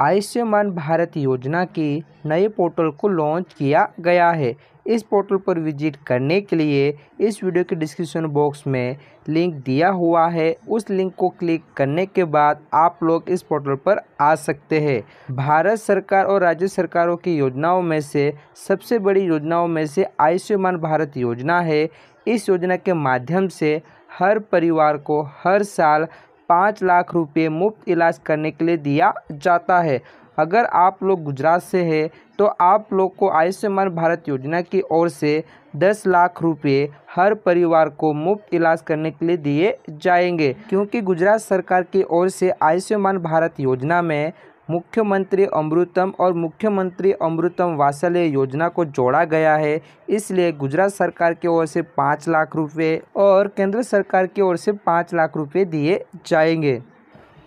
आयुष्मान भारत योजना के नए पोर्टल को लॉन्च किया गया है इस पोर्टल पर विजिट करने के लिए इस वीडियो के डिस्क्रिप्शन बॉक्स में लिंक दिया हुआ है उस लिंक को क्लिक करने के बाद आप लोग इस पोर्टल पर आ सकते हैं भारत सरकार और राज्य सरकारों की योजनाओं में से सबसे बड़ी योजनाओं में से आयुष्मान भारत योजना है इस योजना के माध्यम से हर परिवार को हर साल पाँच लाख रुपये मुफ्त इलाज करने के लिए दिया जाता है अगर आप लोग गुजरात से हैं तो आप लोग को आयुष्मान भारत योजना की ओर से दस लाख रुपये हर परिवार को मुफ्त इलाज करने के लिए दिए जाएंगे क्योंकि गुजरात सरकार की ओर से आयुष्मान भारत योजना में मुख्यमंत्री अमृतम और मुख्यमंत्री अमृतम वासल्य योजना को जोड़ा गया है इसलिए गुजरात सरकार की ओर से पाँच लाख रुपये और केंद्र सरकार की ओर से पाँच लाख रुपये दिए जाएंगे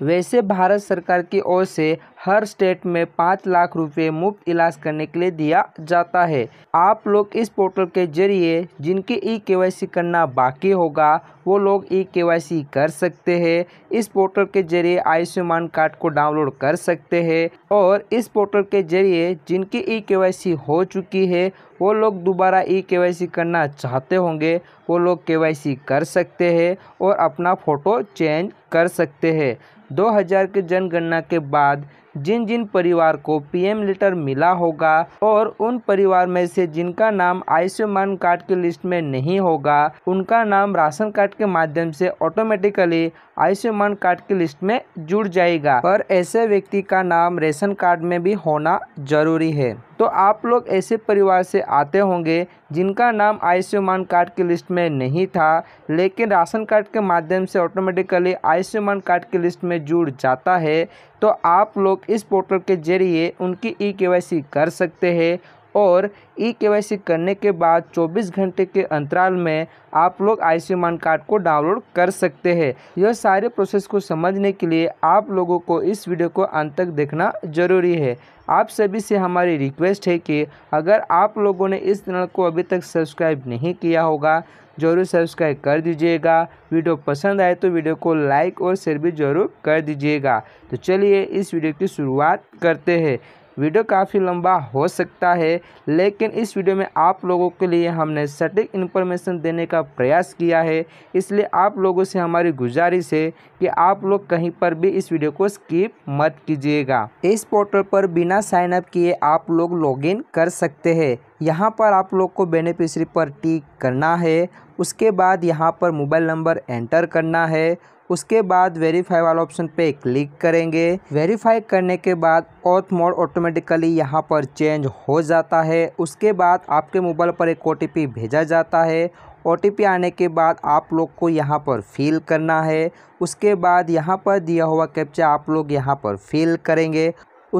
वैसे भारत सरकार की ओर से हर स्टेट में पाँच लाख रुपए मुफ्त इलाज करने के लिए दिया जाता है आप लोग इस पोर्टल के जरिए जिनके ई के करना बाकी होगा वो लोग ई के कर सकते हैं इस पोर्टल के जरिए आयुष्मान कार्ड को डाउनलोड कर सकते हैं और इस पोर्टल के जरिए जिनकी ई के हो चुकी है वो लोग दोबारा ई के करना चाहते होंगे वो लोग के कर सकते हैं और अपना फ़ोटो चेंज कर सकते हैं 2000 के जनगणना के बाद जिन जिन परिवार को पीएम लेटर मिला होगा और उन परिवार में से जिनका नाम आयुष्मान कार्ड की लिस्ट में नहीं होगा उनका नाम राशन कार्ड के माध्यम से ऑटोमेटिकली आयुष्मान कार्ड की लिस्ट में जुड़ जाएगा पर ऐसे व्यक्ति का नाम रेशन कार्ड में भी होना जरूरी है तो आप लोग ऐसे परिवार से आते होंगे जिनका नाम आयुष्मान कार्ड की लिस्ट में नहीं था लेकिन राशन कार्ड के माध्यम से ऑटोमेटिकली आयुष्मान कार्ड की लिस्ट में जुड़ जाता है तो आप लोग इस पोर्टल के जरिए उनकी ई के कर सकते हैं और ई के करने के बाद 24 घंटे के अंतराल में आप लोग आयुष्मान कार्ड को डाउनलोड कर सकते हैं यह सारे प्रोसेस को समझने के लिए आप लोगों को इस वीडियो को अंत तक देखना जरूरी है आप सभी से हमारी रिक्वेस्ट है कि अगर आप लोगों ने इस चैनल को अभी तक सब्सक्राइब नहीं किया होगा जरूर सब्सक्राइब कर दीजिएगा वीडियो पसंद आए तो वीडियो को लाइक और शेयर भी जरूर कर दीजिएगा तो चलिए इस वीडियो की शुरुआत करते हैं वीडियो काफ़ी लंबा हो सकता है लेकिन इस वीडियो में आप लोगों के लिए हमने सटीक इन्फॉर्मेशन देने का प्रयास किया है इसलिए आप लोगों से हमारी गुजारिश है कि आप लोग कहीं पर भी इस वीडियो को स्किप मत कीजिएगा इस पोर्टल पर बिना साइनअप किए आप लोग लॉगिन कर सकते हैं यहाँ पर आप लोग को बेनिफिशरी पर टिक करना है उसके बाद यहाँ पर मोबाइल नंबर एंटर करना है उसके बाद वेरीफाई वाला ऑप्शन पे क्लिक करेंगे वेरीफाई करने के बाद ऑथ मोड ऑटोमेटिकली यहाँ पर चेंज हो जाता है उसके बाद आपके मोबाइल पर एक ओ भेजा जाता है ओ आने के बाद आप लोग को यहाँ पर फिल करना है उसके बाद यहाँ पर दिया हुआ कैप्चा आप लोग यहाँ पर फिल करेंगे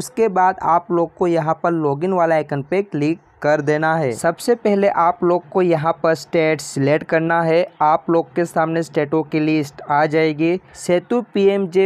उसके बाद आप लोग को यहाँ पर लॉगिन वाला आइकन पे क्लिक कर देना है सबसे पहले आप लोग को यहाँ पर स्टेट सिलेक्ट करना है आप लोग के सामने स्टेटों की लिस्ट आ जाएगी सेतु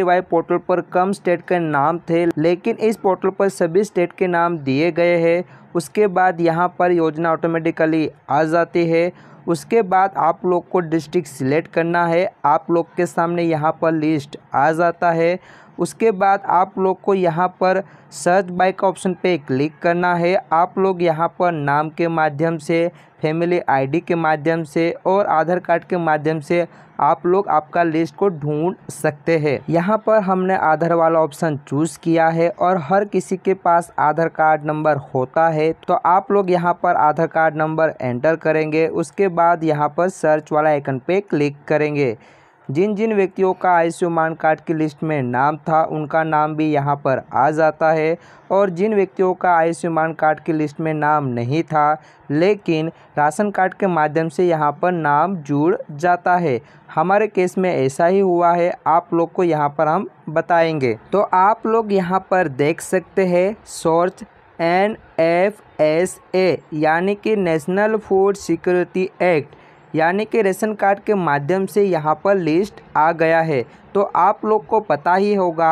वाई पोर्टल पर कम स्टेट के नाम थे लेकिन इस पोर्टल पर सभी स्टेट के नाम दिए गए हैं उसके बाद यहाँ पर योजना ऑटोमेटिकली आ जाती है उसके बाद आप लोग को डिस्ट्रिक्ट सिलेक्ट करना है आप लोग के सामने यहाँ पर लिस्ट आ जाता है उसके बाद आप लोग को यहाँ पर सर्च बाय का ऑप्शन पे क्लिक करना है आप लोग यहाँ पर नाम के माध्यम से फैमिली आईडी के माध्यम से और आधार कार्ड के माध्यम से आप लोग आपका लिस्ट को ढूंढ सकते हैं यहाँ पर हमने आधार वाला ऑप्शन चूज़ किया है और हर किसी के पास आधार कार्ड नंबर होता है तो आप लोग यहाँ पर आधार कार्ड नंबर एंटर करेंगे उसके बाद यहाँ पर सर्च वाला आइकन पे क्लिक करेंगे जिन जिन व्यक्तियों का आयुष्मान कार्ड की लिस्ट में नाम था उनका नाम भी यहाँ पर आ जाता है और जिन व्यक्तियों का आयुष्मान कार्ड की लिस्ट में नाम नहीं था लेकिन राशन कार्ड के माध्यम से यहाँ पर नाम जुड़ जाता है हमारे केस में ऐसा ही हुआ है आप लोग को यहाँ पर हम बताएंगे तो आप लोग यहाँ पर देख सकते हैं search N F S A यानी कि नेशनल फूड सिक्योरिटी एक्ट यानी कि रेशन कार्ड के माध्यम से यहाँ पर लिस्ट आ गया है तो आप लोग को पता ही होगा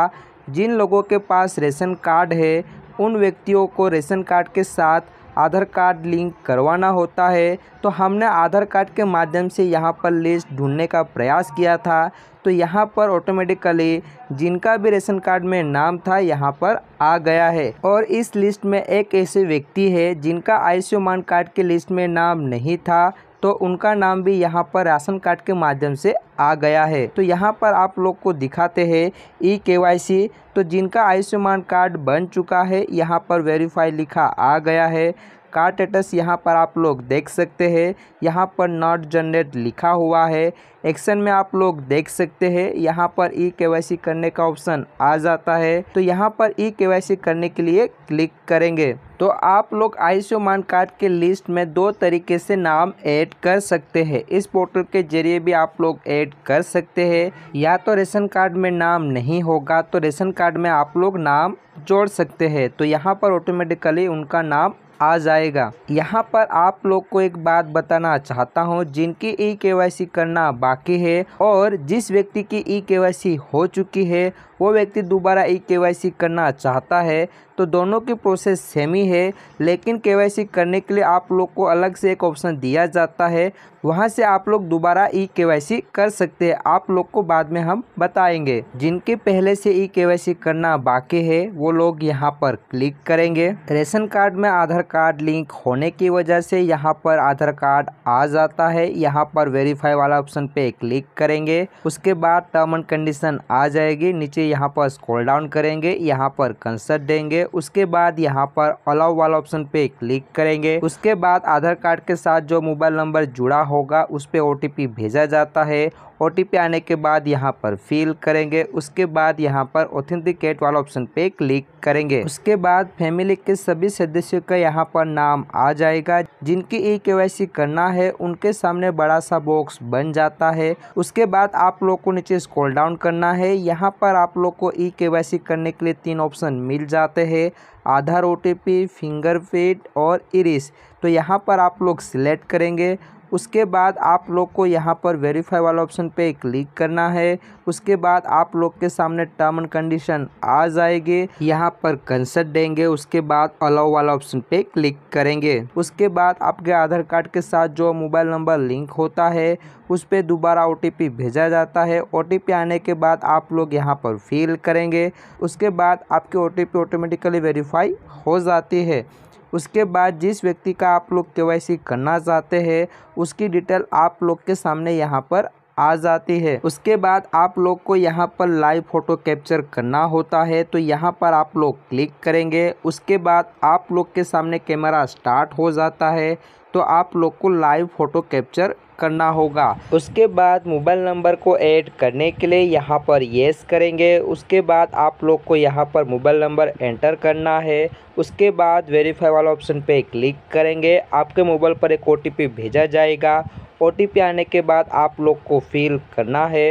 जिन लोगों के पास रेशन कार्ड है उन व्यक्तियों को रेशन कार्ड के साथ आधार कार्ड लिंक करवाना होता है तो हमने आधार कार्ड के माध्यम से यहाँ पर लिस्ट ढूंढने का प्रयास किया था तो यहाँ पर ऑटोमेटिकली जिनका भी रेशन कार्ड में नाम था यहाँ पर आ गया है और इस लिस्ट में एक ऐसे व्यक्ति है जिनका आयुष्मान कार्ड की लिस्ट में नाम नहीं था तो उनका नाम भी यहाँ पर राशन कार्ड के माध्यम से आ गया है तो यहाँ पर आप लोग को दिखाते हैं ई के तो जिनका आयुष्मान कार्ड बन चुका है यहाँ पर वेरीफाई लिखा आ गया है कार टेटस यहाँ पर आप लोग देख सकते हैं यहाँ पर नॉट जनरेट लिखा हुआ है एक्शन में आप लोग देख सकते हैं यहाँ पर ई e के करने का ऑप्शन आ जाता है तो यहाँ पर ई e के करने के लिए क्लिक करेंगे तो आप लोग आयुष्मान कार्ड के लिस्ट में दो तरीके से नाम ऐड कर सकते हैं इस पोर्टल के जरिए भी आप लोग ऐड कर सकते हैं या तो रेशन कार्ड में नाम नहीं होगा तो रेशन कार्ड में आप लोग नाम जोड़ सकते हैं तो यहाँ पर ऑटोमेटिकली उनका नाम आ जाएगा यहाँ पर आप लोग को एक बात बताना चाहता हूँ जिनकी ई के करना बाकी है और जिस व्यक्ति की ई के हो चुकी है वो व्यक्ति दोबारा ई के करना चाहता है तो दोनों की प्रोसेस सेम ही है लेकिन के करने के लिए आप लोग को अलग से एक ऑप्शन दिया जाता है वहाँ से आप लोग दोबारा ई के कर सकते हैं आप लोग को बाद में हम बताएंगे जिनके पहले से ई के करना बाकी है वो लोग यहाँ पर क्लिक करेंगे रेशन कार्ड में आधार कार्ड लिंक होने की वजह से यहाँ पर आधार कार्ड आ जाता है यहाँ पर वेरीफाई वाला ऑप्शन पे क्लिक करेंगे उसके बाद टर्म एंड कंडीशन आ जाएगी नीचे यहाँ पर स्क्रॉल डाउन करेंगे यहाँ पर कंसर्ट देंगे उसके बाद यहाँ पर अलाउ वाला ऑप्शन पे क्लिक करेंगे उसके बाद आधार कार्ड के साथ जो मोबाइल नंबर जुड़ा होगा उस पर ओ भेजा जाता है ओ आने के बाद यहाँ पर फिल करेंगे उसके बाद यहाँ पर ऑथेंटिकेट वाला ऑप्शन पे क्लिक करेंगे उसके बाद फैमिली के सभी सदस्यों का यहाँ पर नाम आ जाएगा जिनकी ई e के करना है उनके सामने बड़ा सा बॉक्स बन जाता है उसके बाद आप लोग को नीचे स्क्रॉल डाउन करना है यहाँ पर आप लोग को ई e के करने के लिए तीन ऑप्शन मिल जाते हैं आधार ओ टी फिंगरप्रिंट और इरिस तो यहाँ पर आप लोग सिलेक्ट करेंगे उसके बाद आप लोग को यहाँ पर वेरीफाई वाला ऑप्शन पे क्लिक करना है उसके बाद आप लोग के सामने टर्म एंड कंडीशन आ जाएंगे यहाँ पर कंसर्ट देंगे उसके बाद अलाउ वाला ऑप्शन पे क्लिक करेंगे उसके बाद आपके आधार कार्ड के साथ जो मोबाइल नंबर लिंक होता है उस पर दोबारा ओ भेजा जाता है ओ आने के बाद आप लोग यहाँ पर फिल करेंगे उसके बाद आपकी ओ ऑटोमेटिकली वेरीफाई हो जाती है उसके बाद जिस व्यक्ति का आप लोग के करना चाहते हैं उसकी डिटेल आप लोग के सामने यहाँ पर आ जाती है उसके बाद आप लोग को यहाँ पर लाइव फोटो कैप्चर करना होता है तो यहाँ पर आप लोग क्लिक करेंगे उसके बाद आप लोग के सामने कैमरा स्टार्ट हो जाता है तो आप लोग को लाइव फोटो कैप्चर करना होगा उसके बाद मोबाइल नंबर को ऐड करने के लिए यहाँ पर येस करेंगे उसके बाद आप लोग को यहाँ पर मोबाइल नंबर एंटर करना है उसके बाद वेरीफाई वाला ऑप्शन पे क्लिक करेंगे आपके मोबाइल पर एक ओ भेजा जाएगा ओ आने के बाद आप लोग को फिल करना है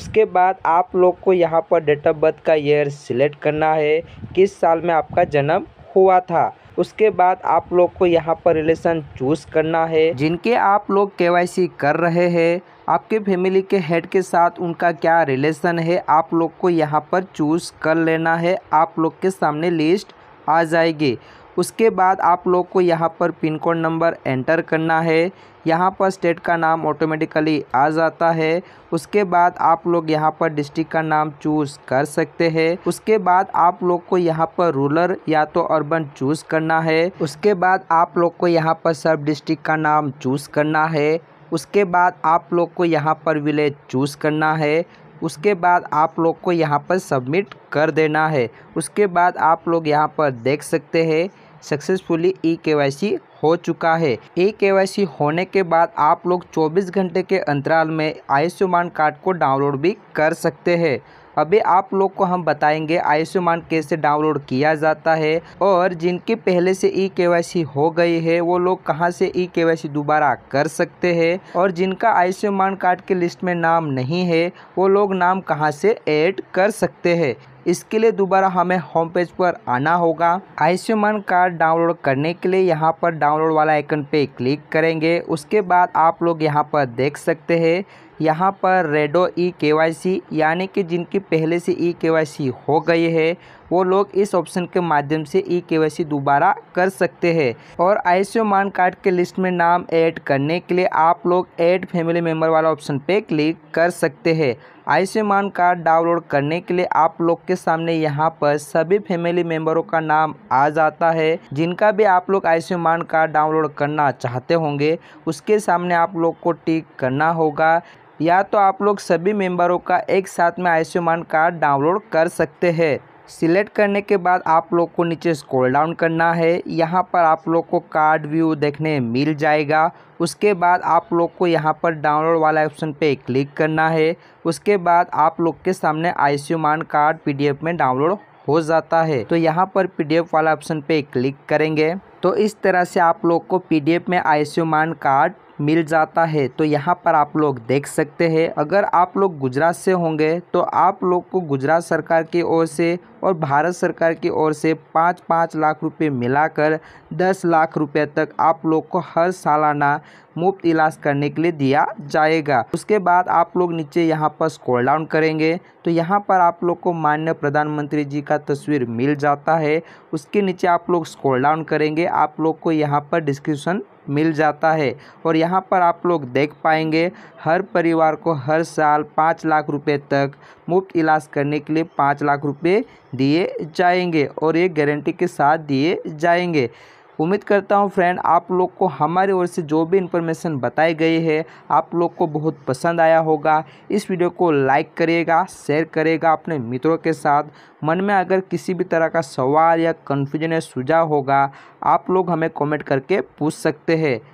उसके बाद आप लोग को यहाँ पर डेट ऑफ बर्थ का ईयर सिलेक्ट करना है किस साल में आपका जन्म हुआ था उसके बाद आप लोग को यहाँ पर रिलेशन चूज करना है जिनके आप लोग के कर रहे हैं आपके फैमिली के हेड के साथ उनका क्या रिलेशन है आप लोग को यहाँ पर चूज कर लेना है आप लोग के सामने लिस्ट आ जाएगी उसके बाद आप लोग को यहाँ पर पिन कोड नंबर एंटर करना है यहाँ पर स्टेट का नाम ऑटोमेटिकली आ जाता है उसके बाद आप लोग यहाँ पर डिस्ट्रिक्ट का नाम चूज कर सकते हैं उसके बाद आप लोग को यहाँ पर रूरल या तो अर्बन चूज करना है उसके बाद आप लोग को यहाँ पर सब डिस्ट्रिक्ट का नाम चूज करना है उसके बाद आप लोग को यहाँ पर विलेज चूज करना है उसके बाद आप लोग को यहाँ पर सबमिट कर देना है उसके बाद आप लोग यहाँ पर देख सकते हैं सक्सेसफुली ई के हो चुका है ई e के होने के बाद आप लोग 24 घंटे के अंतराल में आयुष्मान कार्ड को डाउनलोड भी कर सकते हैं अभी आप लोग को हम बताएंगे आयुष्मान कैसे डाउनलोड किया जाता है और जिनकी पहले से ई e के हो गई है वो लोग कहाँ से ई e के दोबारा कर सकते हैं और जिनका आयुष्मान कार्ड के लिस्ट में नाम नहीं है वो लोग नाम कहाँ से ऐड कर सकते हैं इसके लिए दोबारा हमें होम पेज पर आना होगा आयुष्मान कार्ड डाउनलोड करने के लिए यहाँ पर डाउनलोड वाला आइकन पे क्लिक करेंगे उसके बाद आप लोग यहाँ पर देख सकते हैं यहाँ पर रेडो ई के वाई सी यानी कि जिनकी पहले से ई के वाई सी हो गई है वो लोग इस ऑप्शन के माध्यम से ई के वाई सी दोबारा कर सकते हैं और आयुष्मान कार्ड के लिस्ट में नाम ऐड करने के लिए आप लोग ऐड फैमिली मेम्बर वाला ऑप्शन पे क्लिक कर सकते हैं आयुष्मान कार्ड डाउनलोड करने के लिए आप लोग के सामने यहाँ पर सभी फैमिली मेम्बरों का नाम आ जाता है जिनका भी आप लोग आयुष्मान कार्ड डाउनलोड करना चाहते होंगे उसके सामने आप लोग को टिक करना होगा या तो आप लोग सभी मेंबरों का एक साथ में आयुष्मान कार्ड डाउनलोड कर सकते हैं सिलेक्ट करने के बाद आप लोग को नीचे स्क्रॉल डाउन करना है यहाँ पर आप लोग को कार्ड व्यू देखने मिल जाएगा उसके बाद आप लोग को यहाँ पर डाउनलोड वाला ऑप्शन पे क्लिक करना है उसके बाद आप लोग के सामने आई कार्ड पीडीएफ में डाउनलोड हो जाता है तो यहाँ पर पीडीएफ वाला ऑप्शन पे क्लिक करेंगे तो इस तरह से आप लोग को पी में आई कार्ड मिल जाता है तो यहाँ पर आप लोग देख सकते हैं अगर आप लोग गुजरात से होंगे तो आप लोग को गुजरात सरकार की ओर से और भारत सरकार की ओर से पाँच पाँच लाख रुपए मिलाकर दस लाख रुपए तक आप लोग को हर सालाना मुफ्त इलाज करने के लिए दिया जाएगा उसके बाद आप लोग नीचे यहाँ पर स्क्रॉल डाउन करेंगे तो यहाँ पर आप लोग को मान्य प्रधानमंत्री जी का तस्वीर मिल जाता है उसके नीचे आप लोग स्क्रॉल डाउन करेंगे आप लोग को यहाँ पर डिस्क्रिप्शन मिल जाता है और यहाँ पर आप लोग देख पाएंगे हर परिवार को हर साल पाँच लाख रुपए तक मुफ्त इलाज करने के लिए पाँच लाख रुपए दिए जाएंगे और ये गारंटी के साथ दिए जाएंगे उम्मीद करता हूँ फ्रेंड आप लोग को हमारी ओर से जो भी इन्फॉर्मेशन बताई गई है आप लोग को बहुत पसंद आया होगा इस वीडियो को लाइक करिएगा शेयर करिएगा अपने मित्रों के साथ मन में अगर किसी भी तरह का सवाल या कन्फ्यूजन या सुझाव होगा आप लोग हमें कमेंट करके पूछ सकते हैं